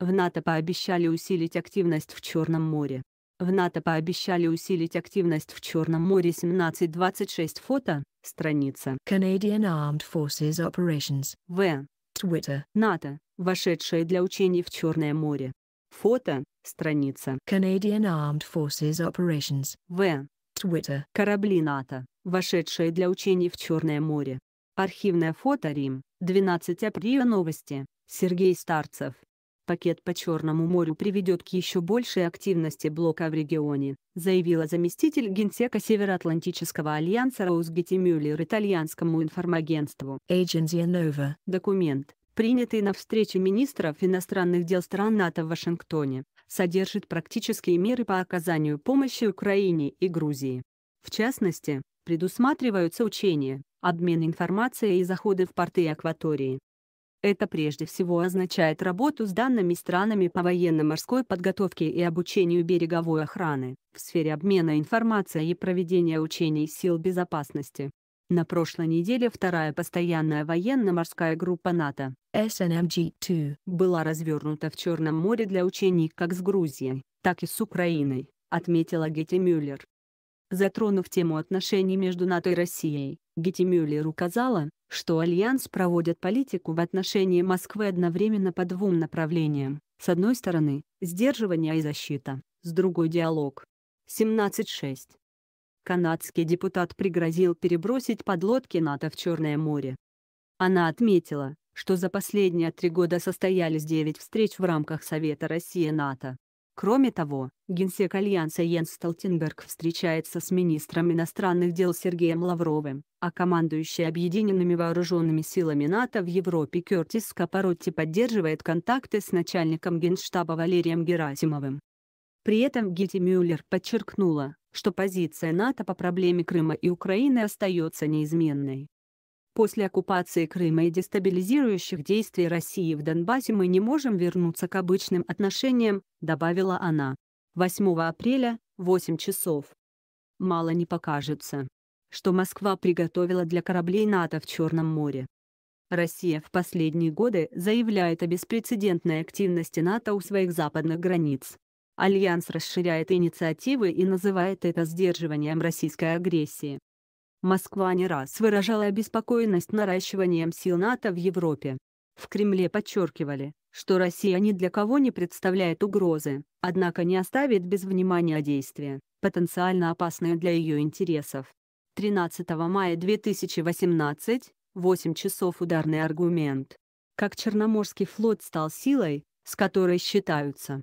В НАТО пообещали усилить активность в Черном море. В НАТО пообещали усилить активность в Черном море 1726 фото, страница. Canadian Armed Forces Operations. В. Twitter. НАТО, вошедшее для учений в Черное море. Фото, страница. Canadian Armed Forces Operations. В. Twitter. Корабли НАТО, вошедшие для учений в Черное море. Архивное фото Рим, 12 апреля новости, Сергей Старцев пакет по Черному морю приведет к еще большей активности блока в регионе, заявила заместитель генсека Североатлантического альянса Роуз Геттимюллер итальянскому информагентству Agency Nova. Документ, принятый на встрече министров иностранных дел стран НАТО в Вашингтоне, содержит практические меры по оказанию помощи Украине и Грузии. В частности, предусматриваются учения, обмен информацией и заходы в порты и акватории, это прежде всего означает работу с данными странами по военно-морской подготовке и обучению береговой охраны, в сфере обмена информацией и проведения учений сил безопасности. На прошлой неделе вторая постоянная военно-морская группа НАТО SNMG-2 была развернута в Черном море для учений как с Грузией, так и с Украиной, отметила Гетти Мюллер. Затронув тему отношений между НАТО и Россией, Гетемюллер указала, что Альянс проводит политику в отношении Москвы одновременно по двум направлениям. С одной стороны, сдерживание и защита, с другой – диалог. 17.6. Канадский депутат пригрозил перебросить подлодки НАТО в Черное море. Она отметила, что за последние три года состоялись девять встреч в рамках Совета России-НАТО, Кроме того, генсек Альянса Йенс Столтенберг встречается с министром иностранных дел Сергеем Лавровым, а командующий объединенными вооруженными силами НАТО в Европе Кертис Капаротти поддерживает контакты с начальником генштаба Валерием Герасимовым. При этом Гити Мюллер подчеркнула, что позиция НАТО по проблеме Крыма и Украины остается неизменной. После оккупации Крыма и дестабилизирующих действий России в Донбассе мы не можем вернуться к обычным отношениям, добавила она. 8 апреля, 8 часов. Мало не покажется, что Москва приготовила для кораблей НАТО в Черном море. Россия в последние годы заявляет о беспрецедентной активности НАТО у своих западных границ. Альянс расширяет инициативы и называет это сдерживанием российской агрессии. Москва не раз выражала обеспокоенность наращиванием сил НАТО в Европе. В Кремле подчеркивали, что Россия ни для кого не представляет угрозы, однако не оставит без внимания действия, потенциально опасные для ее интересов. 13 мая 2018, 8 часов ударный аргумент. Как Черноморский флот стал силой, с которой считаются